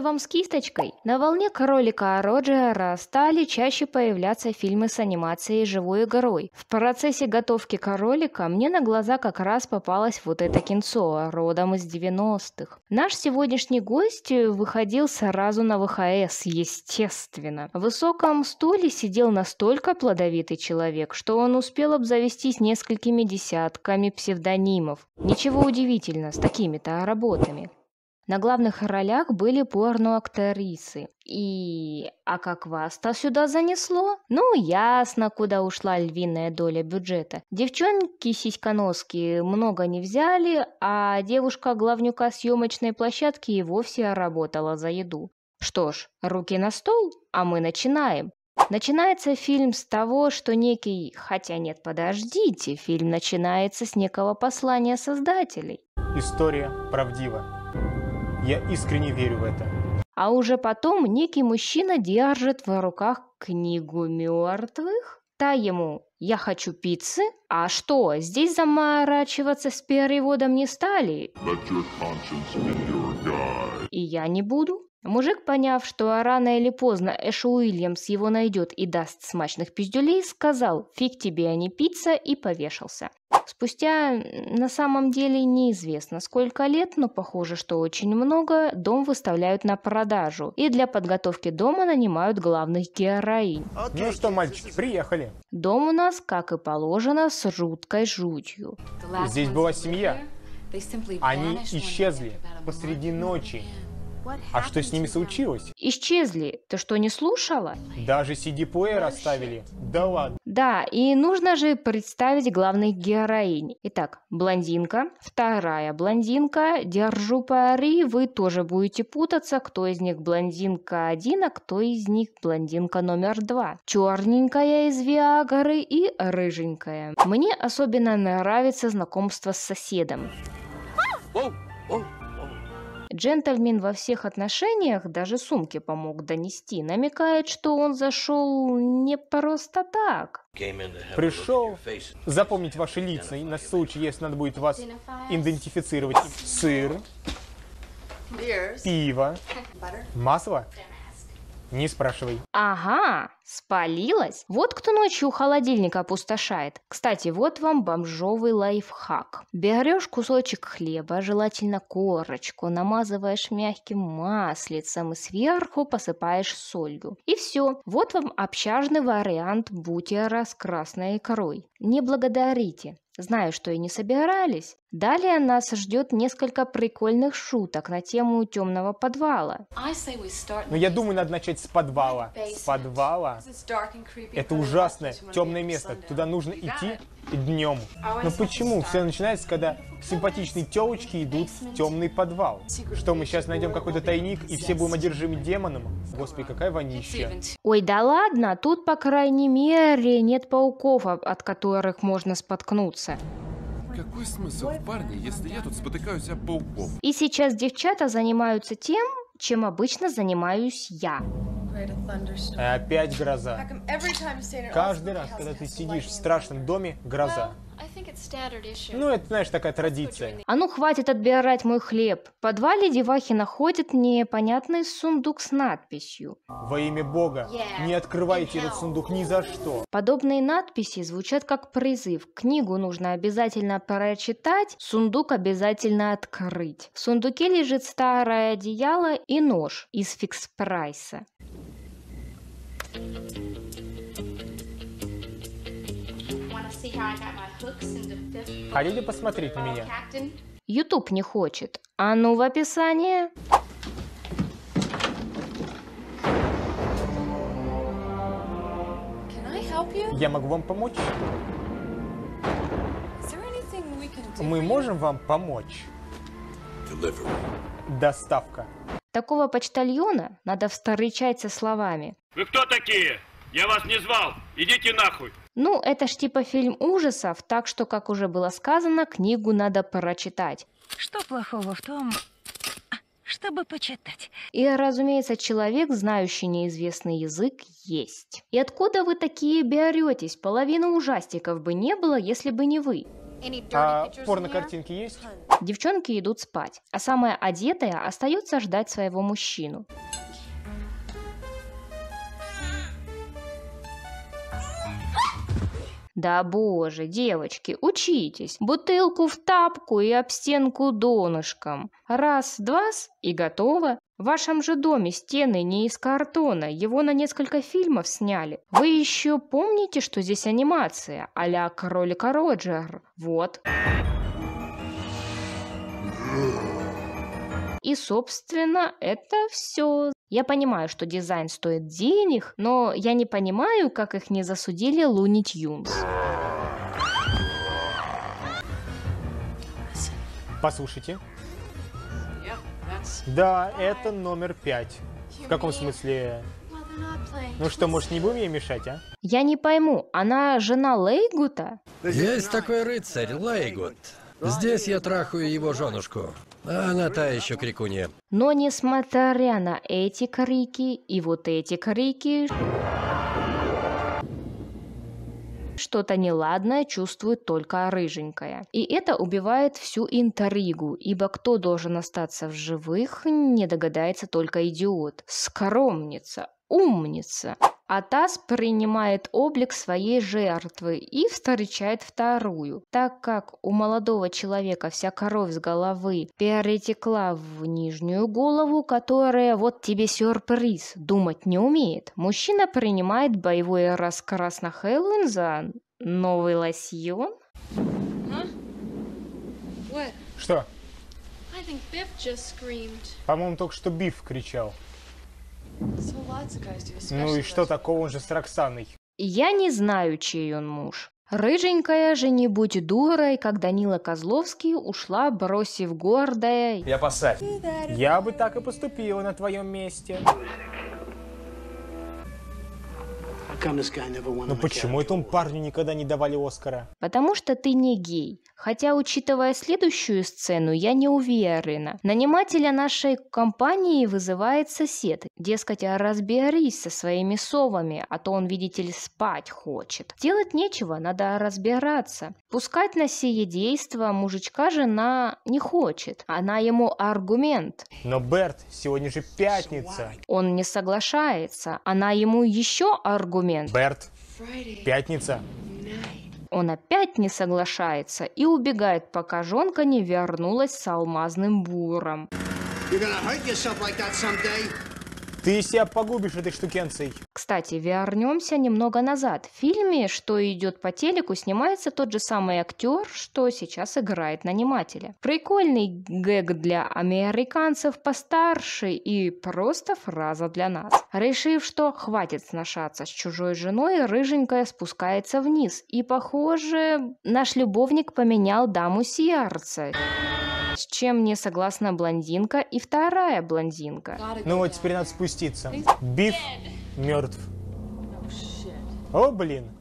вам с кисточкой. На волне кролика Роджера стали чаще появляться фильмы с анимацией «Живой игрой». В процессе готовки кролика мне на глаза как раз попалось вот это кинцо, родом из 90-х. Наш сегодняшний гость выходил сразу на ВХС, естественно. В высоком стуле сидел настолько плодовитый человек, что он успел обзавестись несколькими десятками псевдонимов. Ничего удивительного с такими-то работами. На главных ролях были порноактрисы. И... А как вас-то сюда занесло? Ну, ясно, куда ушла львиная доля бюджета. Девчонки сиськоноски много не взяли, а девушка главнюка съемочной площадки и вовсе работала за еду. Что ж, руки на стол, а мы начинаем. Начинается фильм с того, что некий... Хотя нет, подождите, фильм начинается с некого послания создателей. История правдива. Я искренне верю в это. А уже потом некий мужчина держит в руках книгу мертвых. Та ему «Я хочу пиццы». А что, здесь заморачиваться с переводом не стали? И я не буду. Мужик, поняв, что рано или поздно Эш Уильямс его найдет и даст смачных пиздюлей, сказал «фиг тебе, а не пицца» и повешался. Спустя, на самом деле, неизвестно сколько лет, но похоже, что очень много, дом выставляют на продажу. И для подготовки дома нанимают главных героинь. Okay. Ну что, мальчики, приехали. Дом у нас, как и положено, с жуткой жутью. Здесь была семья. Они исчезли посреди ночи. А что с ними случилось? Исчезли. Ты что, не слушала? Даже CD-плеер оставили. Да ладно. Да, и нужно же представить главных героинь. Итак, блондинка, вторая блондинка. Держу пари, вы тоже будете путаться, кто из них блондинка один, а кто из них блондинка номер два. Черненькая из Виагры и рыженькая. Мне особенно нравится знакомство с соседом. Воу, воу. Джентльмен во всех отношениях, даже сумки помог донести, намекает, что он зашел не просто так. Пришел запомнить ваши лица и на случай, если надо будет вас идентифицировать. Сыр, пиво, масло, не спрашивай. Ага, спалилась. Вот кто ночью холодильника опустошает. Кстати, вот вам бомжовый лайфхак. Берешь кусочек хлеба, желательно корочку, намазываешь мягким маслицем и сверху посыпаешь солью. И все. Вот вам общажный вариант бутера с красной икрой. Не благодарите. Знаю, что и не собирались. Далее нас ждет несколько прикольных шуток на тему темного подвала. Но ну, я думаю, надо начать с подвала. С подвала. Это ужасное темное место. Туда нужно идти днем. А Но почему все начинается, когда симпатичные телочки идут в темный подвал? Что, мы сейчас найдем какой-то тайник, и все будем одержимы демоном? Господи, какая вонища. Ой, да ладно, тут, по крайней мере, нет пауков, от которых можно споткнуться. Какой смысл в парне, если я тут спотыкаюсь об пауков? И сейчас девчата занимаются тем, чем обычно занимаюсь я. Э, опять гроза. Каждый раз, когда ты сидишь в страшном доме, гроза. Ну, это, знаешь, такая традиция. А ну, хватит отбирать мой хлеб. В подвале девахи находят непонятный сундук с надписью. Во имя Бога, не открывайте этот сундук ни за что. Подобные надписи звучат как призыв. Книгу нужно обязательно прочитать, сундук обязательно открыть. В сундуке лежит старое одеяло и нож из фикс-прайса. Хотите посмотреть на меня? YouTube не хочет. А ну в описании. Я могу вам помочь? Мы можем вам помочь? Доставка. Такого почтальона надо встречать со словами. Вы кто такие? Я вас не звал. Идите нахуй. Ну, это ж типа фильм ужасов, так что, как уже было сказано, книгу надо прочитать. Что плохого в том, чтобы почитать. И, разумеется, человек, знающий неизвестный язык, есть. И откуда вы такие беретесь? Половина ужастиков бы не было, если бы не вы. А порно-картинки есть? Девчонки идут спать, а самая одетая остается ждать своего мужчину. Да боже, девочки, учитесь. Бутылку в тапку и об стенку донышком. Раз, два и готово. В вашем же доме стены не из картона, его на несколько фильмов сняли. Вы еще помните, что здесь анимация, а-ля Кролика Роджер? Вот. И, собственно, это все. Я понимаю, что дизайн стоит денег, но я не понимаю, как их не засудили Луни Тюнс. Послушайте, да, это номер пять. В каком смысле? Ну что, может, не будем ей мешать, а? Я не пойму, она жена Лейгута? Есть такой рыцарь, Лейгут. Здесь я трахаю его женушку. А она та еще крикунья. Но несмотря на эти крики и вот эти крики... Что-то неладное чувствует только рыженькая. И это убивает всю интригу, ибо кто должен остаться в живых, не догадается только идиот. Скромница, умница а таз принимает облик своей жертвы и встречает вторую. Так как у молодого человека вся кровь с головы перетекла в нижнюю голову, которая вот тебе сюрприз, думать не умеет, мужчина принимает боевой раскрас на Хэллоуин за новый лосьон. Что? По-моему, только что Биф кричал. Ну и что такого он же с Роксаной? Я не знаю, чей он муж. Рыженькая же не будь дурой, как Данила Козловский ушла, бросив гордая... Я посадь. Я бы так и поступила на твоем месте. Но ну почему этому парню никогда не давали Оскара? Потому что ты не гей. Хотя, учитывая следующую сцену, я не уверена. Нанимателя нашей компании вызывает сосед. Дескать, а разберись со своими совами, а то он, видите ли, спать хочет. Делать нечего, надо разбираться. Пускать на сие действо мужичка жена не хочет. Она ему аргумент. Но, Берт, сегодня же пятница. Он не соглашается. Она ему еще аргумент. Берт, пятница. Он опять не соглашается и убегает, пока женка не вернулась с алмазным буром. You're gonna hurt yourself like that someday. Ты себя погубишь этой штукенцией. Кстати, вернемся немного назад. В фильме, что идет по телеку, снимается тот же самый актер, что сейчас играет нанимателя. Прикольный гэг для американцев постарше и просто фраза для нас. Решив, что хватит сношаться с чужой женой, рыженькая спускается вниз. И, похоже, наш любовник поменял даму сердца. С чем не согласна блондинка и вторая блондинка. Ну вот теперь надо спуститься. Биф мертв. О, блин.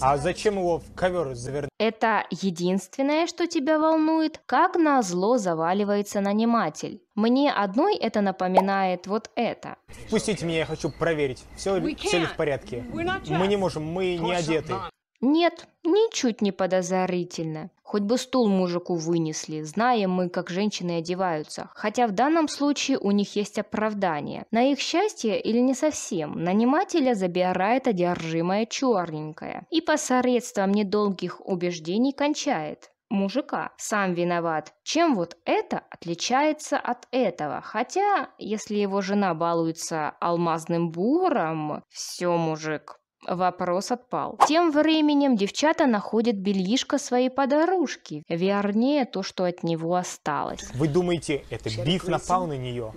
А зачем его в ковер завернуть? Это единственное, что тебя волнует, как на зло заваливается наниматель. Мне одной это напоминает вот это. Пустите меня, я хочу проверить, все, все ли в порядке. Мы не можем, мы не одеты. Нет, ничуть не подозрительно. Хоть бы стул мужику вынесли, знаем мы, как женщины одеваются. Хотя в данном случае у них есть оправдание. На их счастье или не совсем, нанимателя забирает одержимое черненькое. И посредством недолгих убеждений кончает мужика. Сам виноват. Чем вот это отличается от этого? Хотя, если его жена балуется алмазным буром, все, мужик, Вопрос отпал. Тем временем девчата находят бельишко своей подружки, вернее то, что от него осталось. Вы думаете, это Биф напал на нее?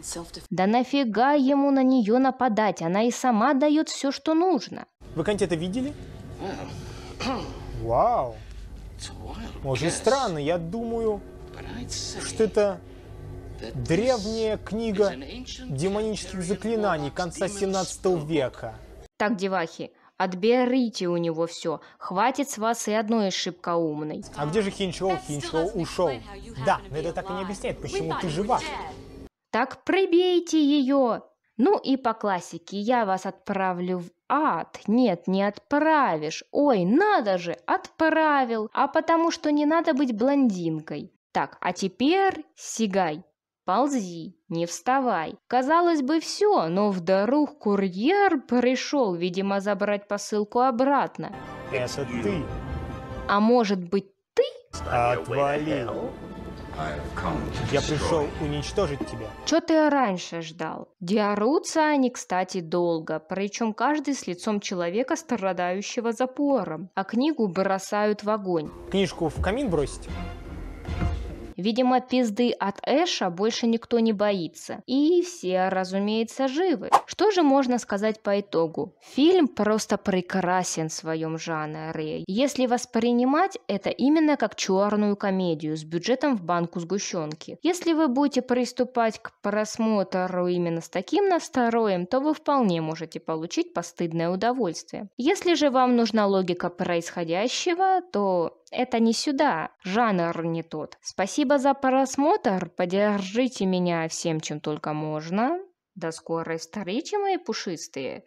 Да нафига ему на нее нападать, она и сама дает все, что нужно. Вы, Канти, это видели? Вау. Может, странно, я думаю, что это древняя книга демонических заклинаний конца 17 века. Так, девахи, Отберите у него все. Хватит с вас и одной шибко умной. А где же Хинчоу? Хинчоу ушел. Да, но это так и не объясняет, почему ты жива. Так пробейте ее. Ну и по классике, я вас отправлю в ад. Нет, не отправишь. Ой, надо же, отправил. А потому что не надо быть блондинкой. Так, а теперь сигай ползи, не вставай. Казалось бы, все, но вдруг курьер пришел, видимо, забрать посылку обратно. Это ты. А может быть, ты? Отвали. Я пришел уничтожить тебя. Че ты раньше ждал? Дерутся они, кстати, долго, причем каждый с лицом человека, страдающего запором, а книгу бросают в огонь. Книжку в камин бросить? Видимо, пизды от Эша больше никто не боится. И все, разумеется, живы. Что же можно сказать по итогу? Фильм просто прекрасен в своем жанре. Если воспринимать это именно как черную комедию с бюджетом в банку сгущенки. Если вы будете приступать к просмотру именно с таким настроем, то вы вполне можете получить постыдное удовольствие. Если же вам нужна логика происходящего, то это не сюда, жанр не тот. Спасибо за просмотр, поддержите меня всем, чем только можно. До скорой встречи, мои пушистые!